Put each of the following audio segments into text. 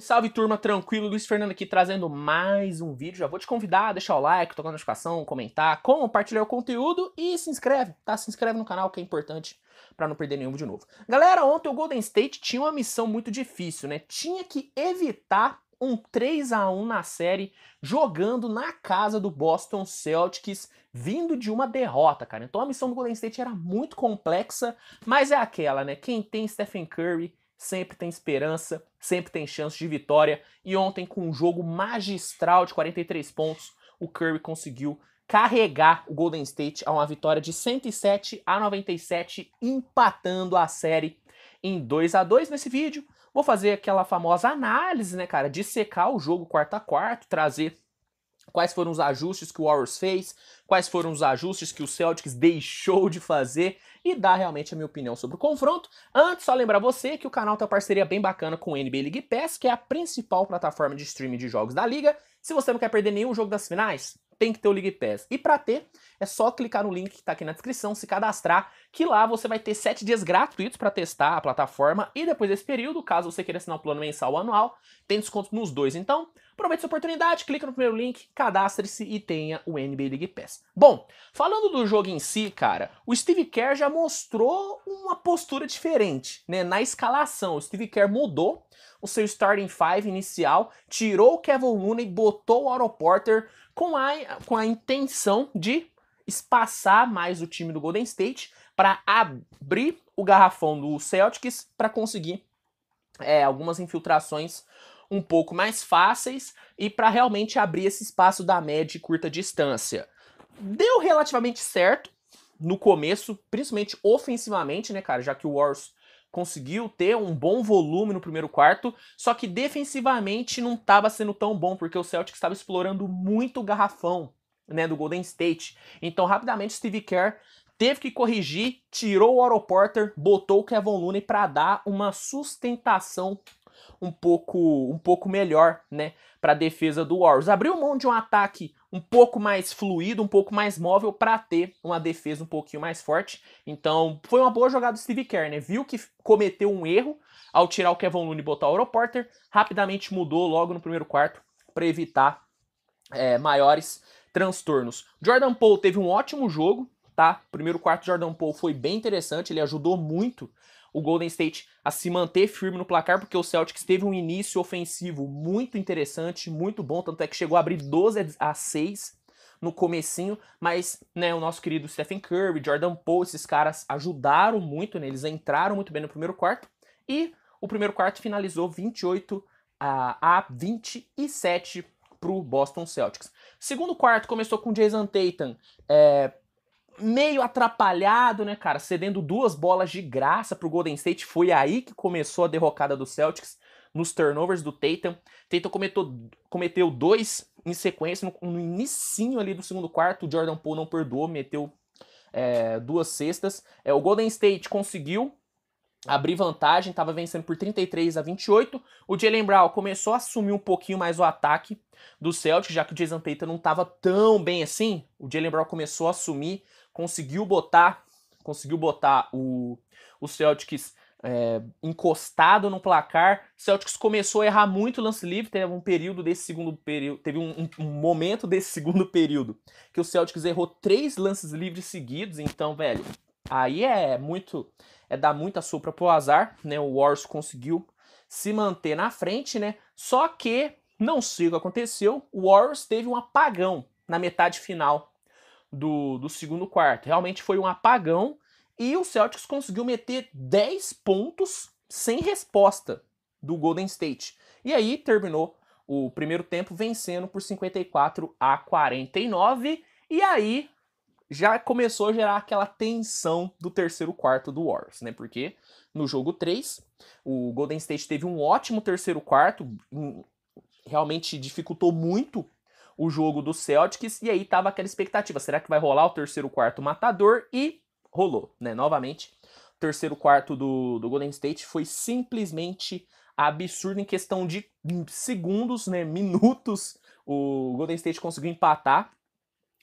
Salve turma, tranquilo? Luiz Fernando aqui trazendo mais um vídeo. Já vou te convidar a deixar o like, tocar a notificação, comentar, compartilhar o conteúdo e se inscreve, tá? Se inscreve no canal que é importante para não perder nenhum vídeo novo. Galera, ontem o Golden State tinha uma missão muito difícil, né? Tinha que evitar um 3 a 1 na série, jogando na casa do Boston Celtics, vindo de uma derrota, cara. Então a missão do Golden State era muito complexa, mas é aquela, né? Quem tem Stephen Curry sempre tem esperança, sempre tem chance de vitória. E ontem, com um jogo magistral de 43 pontos, o Curry conseguiu carregar o Golden State a uma vitória de 107 a 97, empatando a série em 2 a 2 nesse vídeo. Vou fazer aquela famosa análise, né, cara, de secar o jogo quarto a quarto, trazer quais foram os ajustes que o Warriors fez, quais foram os ajustes que o Celtics deixou de fazer e dar realmente a minha opinião sobre o confronto. Antes, só lembrar você que o canal tem uma parceria bem bacana com o NBA League Pass, que é a principal plataforma de streaming de jogos da liga. Se você não quer perder nenhum jogo das finais, tem que ter o League Pass. E para ter, é só clicar no link que tá aqui na descrição, se cadastrar, que lá você vai ter 7 dias gratuitos para testar a plataforma e depois desse período, caso você queira assinar o um plano mensal ou anual, tem desconto nos dois. Então, Aproveite essa oportunidade, clica no primeiro link, cadastre-se e tenha o NBA League Pass. Bom, falando do jogo em si, cara, o Steve Kerr já mostrou uma postura diferente, né? Na escalação, o Steve Kerr mudou o seu starting five inicial, tirou o Kevin Looney, botou o Otto Porter com a, com a intenção de espaçar mais o time do Golden State para abrir o garrafão do Celtics para conseguir é, algumas infiltrações um pouco mais fáceis e para realmente abrir esse espaço da média e curta distância. Deu relativamente certo no começo, principalmente ofensivamente, né, cara? Já que o Warriors conseguiu ter um bom volume no primeiro quarto, só que defensivamente não estava sendo tão bom, porque o Celtics estava explorando muito o garrafão né, do Golden State. Então, rapidamente, Steve Kerr teve que corrigir, tirou o Otto Porter, botou o Kevin Looney para dar uma sustentação um pouco um pouco melhor, né, para a defesa do Warriors. Abriu mão de um ataque um pouco mais fluido, um pouco mais móvel para ter uma defesa um pouquinho mais forte. Então, foi uma boa jogada do Steve Kerr, né? Viu que cometeu um erro ao tirar o Kevin Looney e botar o Euro Porter, rapidamente mudou logo no primeiro quarto para evitar é, maiores transtornos. Jordan Poole teve um ótimo jogo, tá? Primeiro quarto Jordan Poole foi bem interessante, ele ajudou muito o Golden State a se manter firme no placar, porque o Celtics teve um início ofensivo muito interessante, muito bom, tanto é que chegou a abrir 12 a 6 no comecinho, mas né, o nosso querido Stephen Curry, Jordan Poole, esses caras ajudaram muito, né, eles entraram muito bem no primeiro quarto, e o primeiro quarto finalizou 28 a, a 27 para o Boston Celtics. Segundo quarto começou com Jason Tatum é, meio atrapalhado, né, cara? Cedendo duas bolas de graça pro Golden State. Foi aí que começou a derrocada do Celtics nos turnovers do Tatum. Tatum cometeu, cometeu dois em sequência no, no inicinho ali do segundo quarto. O Jordan Poole não perdoou, meteu é, duas cestas. É, o Golden State conseguiu abrir vantagem, estava vencendo por 33 a 28. O Jalen Brown começou a assumir um pouquinho mais o ataque do Celtic, já que o Jason Tatum não estava tão bem assim. O Jalen Brown começou a assumir conseguiu botar conseguiu botar o, o Celtics é, encostado no placar. O Celtics começou a errar muito lance livre. Teve um período desse segundo período. Teve um, um, momento desse segundo período que o Celtics errou três lances livres seguidos. Então, velho, aí é muito. É dar muita sopa pro azar, né? O Warriors conseguiu se manter na frente, né? Só que, não sei o que aconteceu, o Warriors teve um apagão na metade final do, do segundo quarto. Realmente foi um apagão e o Celtics conseguiu meter 10 pontos sem resposta do Golden State. E aí terminou o primeiro tempo vencendo por 54 a 49. E aí já começou a gerar aquela tensão do terceiro quarto do Warriors, né? Porque no jogo 3, o Golden State teve um ótimo terceiro quarto, hum, realmente dificultou muito o jogo do Celtics, e aí tava aquela expectativa, será que vai rolar o terceiro quarto matador? E rolou, né? Novamente, o terceiro quarto do, do Golden State foi simplesmente absurdo em questão de segundos, né, minutos, o Golden State conseguiu empatar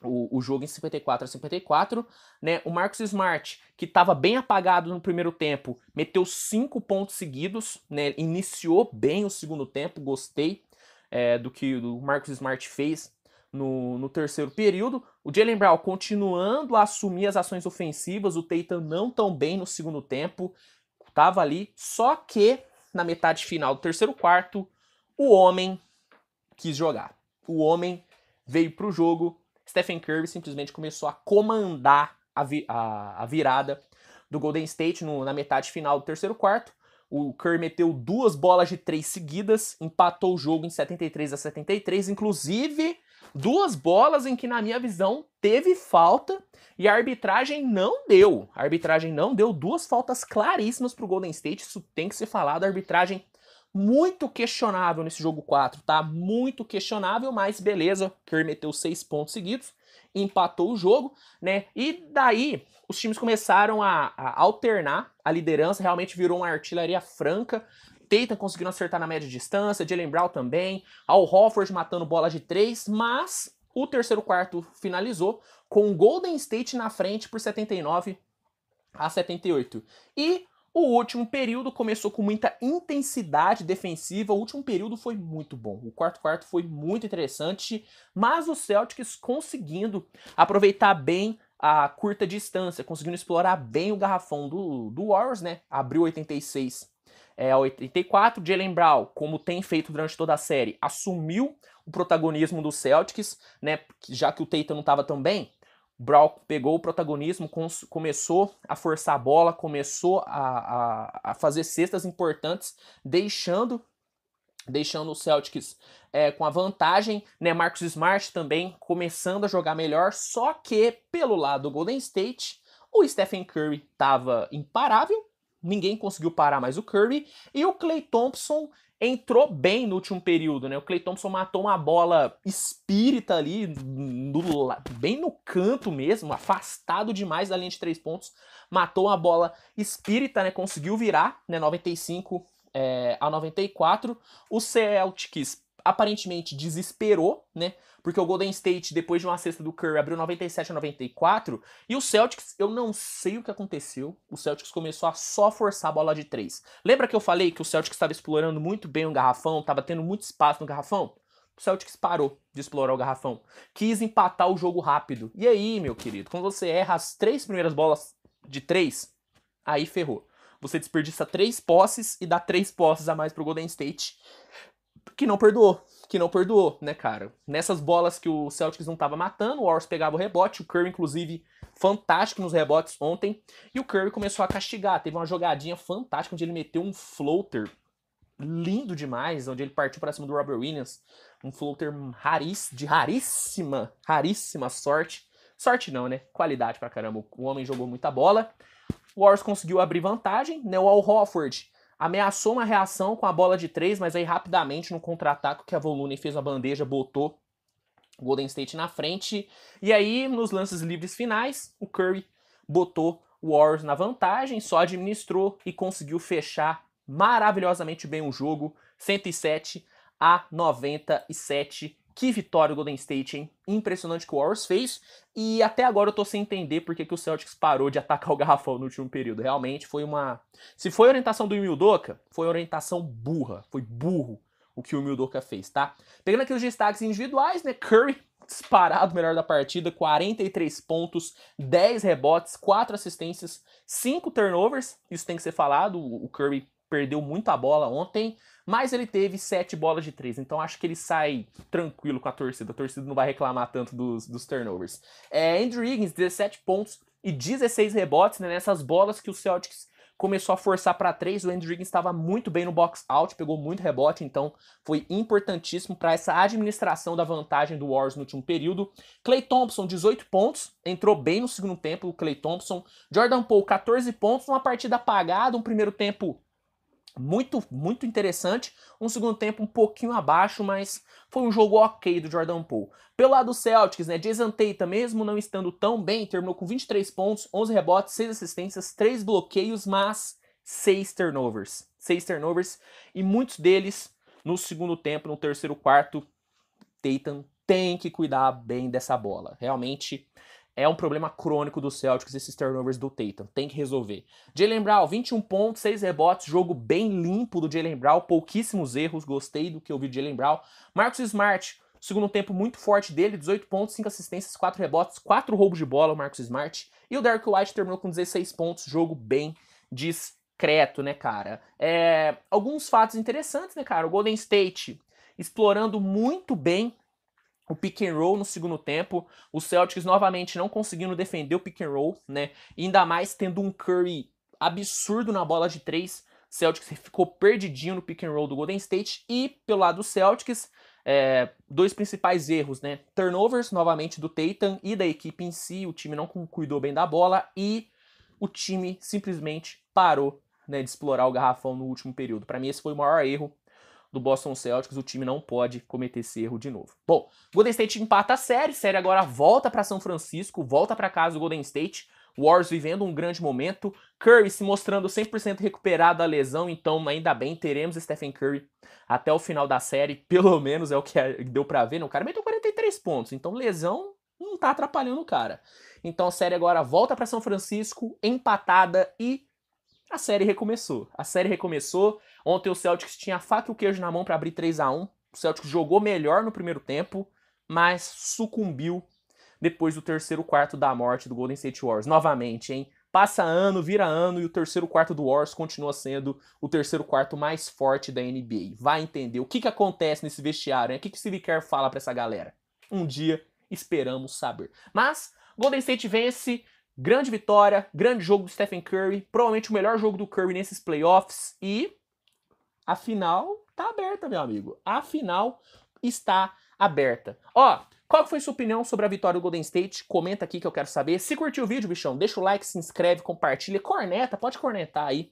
o, o, jogo em 54 a 54, né? O Marcus Smart, que estava bem apagado no primeiro tempo, meteu cinco pontos seguidos, né? Iniciou bem o segundo tempo, gostei é, do que o Marcos Smart fez no, no, terceiro período. O Jalen Brown continuando a assumir as ações ofensivas, o Tatum não tão bem no segundo tempo, estava ali, só que na metade final do terceiro quarto, o homem quis jogar. O homem veio para o jogo, Stephen Curry simplesmente começou a comandar a, vi a, a virada do Golden State no, na metade final do terceiro quarto. O Kerr meteu duas bolas de três seguidas, empatou o jogo em 73 a 73, inclusive duas bolas em que, na minha visão, teve falta e a arbitragem não deu. A arbitragem não deu duas faltas claríssimas para o Golden State. Isso tem que ser falado. A arbitragem muito questionável nesse jogo 4, tá? Muito questionável, mas beleza, Kerr meteu seis pontos seguidos, empatou o jogo, né? E daí os times começaram a, a alternar a liderança, realmente virou uma artilharia franca. Tatum conseguindo acertar na média distância, Jalen Brown também, Al Hofford matando bola de três, mas o terceiro quarto finalizou com o Golden State na frente por 79 a 78. E o último período começou com muita intensidade defensiva, o último período foi muito bom. O quarto quarto foi muito interessante, mas os Celtics conseguindo aproveitar bem a curta distância, conseguindo explorar bem o garrafão do, do Warriors, né? Abriu 86 é, 84, Jalen Brown, como tem feito durante toda a série, assumiu o protagonismo dos Celtics, né? Já que o Tatum não estava tão bem, Brown pegou o protagonismo, começou a forçar a bola, começou a, a, a fazer cestas importantes, deixando deixando o Celtics é, com a vantagem, né? Marcos Smart também começando a jogar melhor, só que pelo lado do Golden State, o Stephen Curry estava imparável, ninguém conseguiu parar mais o Curry. E o Clay Thompson entrou bem no último período, né? O Clay Thompson matou uma bola espírita ali, no, bem no canto mesmo, afastado demais da linha de três pontos. Matou uma bola espírita, né? Conseguiu virar, né? 95 é, a 94. O Celtics aparentemente desesperou, né? Porque o Golden State, depois de uma cesta do Curry, abriu 97 a 94. E o Celtics, eu não sei o que aconteceu. O Celtics começou a só forçar a bola de três. Lembra que eu falei que o Celtics estava explorando muito bem o garrafão, estava tendo muito espaço no garrafão? O Celtics parou de explorar o garrafão. Quis empatar o jogo rápido. E aí, meu querido, quando você erra as três primeiras bolas de três, aí ferrou. Você desperdiça três posses e dá três posses a mais pro Golden State que não perdoou. Que não perdoou, né, cara? Nessas bolas que o Celtics não tava matando, o Warriors pegava o rebote, o Curry, inclusive, fantástico nos rebotes ontem. E o Curry começou a castigar. Teve uma jogadinha fantástica onde ele meteu um floater lindo demais, onde ele partiu para cima do Robert Williams. Um floater rariz, de raríssima, raríssima sorte. Sorte não, né? Qualidade pra caramba. O homem jogou muita bola. O Warriors conseguiu abrir vantagem, né? O Al Hofford ameaçou uma reação com a bola de três, mas aí rapidamente no contra-ataque que a Volume fez a bandeja, botou o Golden State na frente. E aí, nos lances livres finais, o Curry botou o Warriors na vantagem, só administrou e conseguiu fechar maravilhosamente bem o jogo, 107 a 97. Que vitória o Golden State, hein? Impressionante que o Warriors fez. E até agora eu tô sem entender porque que o Celtics parou de atacar o garrafão no último período. Realmente foi uma. Se foi orientação do Emil foi orientação burra. Foi burro o que o Emil fez, tá? Pegando aqui os destaques individuais, né? Curry disparado melhor da partida, 43 pontos, 10 rebotes, 4 assistências, 5 turnovers. Isso tem que ser falado. O Curry perdeu muita bola ontem. Mas ele teve sete bolas de três, então acho que ele sai tranquilo com a torcida. A torcida não vai reclamar tanto dos, dos turnovers. É, Andrew Higgins, 17 pontos e 16 rebotes né, nessas bolas que o Celtics começou a forçar para três. O Andrew Higgins estava muito bem no box out, pegou muito rebote, então foi importantíssimo para essa administração da vantagem do Warriors no último período. Clay Thompson, 18 pontos, entrou bem no segundo tempo. O Clay Thompson, Jordan Poole, 14 pontos, uma partida apagada, um primeiro tempo muito, muito interessante. Um segundo tempo um pouquinho abaixo, mas foi um jogo ok do Jordan Poole. Pelo lado do Celtics, né, Jason Tatum, mesmo não estando tão bem, terminou com 23 pontos, 11 rebotes, 6 assistências, 3 bloqueios, mas 6 turnovers. 6 turnovers e muitos deles no segundo tempo, no terceiro quarto. Tatum tem que cuidar bem dessa bola. Realmente é um problema crônico do Celtics esses turnovers do Tatum. Tem que resolver. Jalen Brown, 21 pontos, 6 rebotes. Jogo bem limpo do Jalen Brown. Pouquíssimos erros. Gostei do que eu vi do Jalen Brown. Marcos Smart, segundo tempo muito forte dele. 18 pontos, 5 assistências, 4 rebotes, 4 roubos de bola. O Marcos Smart. E o Derek White terminou com 16 pontos. Jogo bem discreto, né, cara? É, alguns fatos interessantes, né, cara? O Golden State explorando muito bem o pick and roll no segundo tempo, os Celtics novamente não conseguindo defender o pick and roll, né? Ainda mais tendo um Curry absurdo na bola de três, Celtics ficou perdidinho no pick and roll do Golden State e pelo lado do Celtics, é, dois principais erros, né? Turnovers novamente do Tatum e da equipe em si, o time não cuidou bem da bola e o time simplesmente parou né, de explorar o garrafão no último período. Para mim esse foi o maior erro do Boston Celtics, o time não pode cometer esse erro de novo. Bom, Golden State empata a série, série agora volta para São Francisco, volta para casa o Golden State, Warriors vivendo um grande momento, Curry se mostrando 100% recuperado da lesão, então ainda bem, teremos Stephen Curry até o final da série, pelo menos é o que deu para ver, né? o cara meteu 43 pontos, então lesão não tá atrapalhando o cara. Então a série agora volta para São Francisco, empatada e a série recomeçou. A série recomeçou. Ontem o Celtics tinha a faca e o queijo na mão para abrir 3 a 1 O Celtics jogou melhor no primeiro tempo, mas sucumbiu depois do terceiro quarto da morte do Golden State Warriors. Novamente, hein? Passa ano, vira ano e o terceiro quarto do Warriors continua sendo o terceiro quarto mais forte da NBA. Vai entender o que, que acontece nesse vestiário, hein? o que, que o Steve Kerr fala para essa galera. Um dia esperamos saber. Mas Golden State vence Grande vitória, grande jogo do Stephen Curry, provavelmente o melhor jogo do Curry nesses playoffs e a final tá aberta, meu amigo. A final está aberta. Ó, qual foi sua opinião sobre a vitória do Golden State? Comenta aqui que eu quero saber. Se curtiu o vídeo, bichão, deixa o like, se inscreve, compartilha, corneta, pode cornetar aí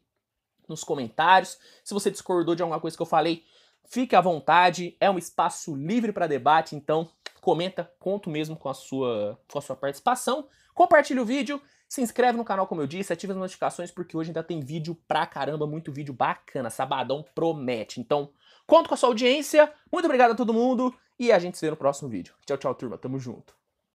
nos comentários. Se você discordou de alguma coisa que eu falei, fique à vontade, é um espaço livre para debate, então comenta, conto mesmo com a sua, com a sua participação. Compartilha o vídeo, se inscreve no canal, como eu disse, ativa as notificações, porque hoje ainda tem vídeo pra caramba, muito vídeo bacana. Sabadão promete. Então, conto com a sua audiência. Muito obrigado a todo mundo e a gente se vê no próximo vídeo. Tchau, tchau, turma. Tamo junto.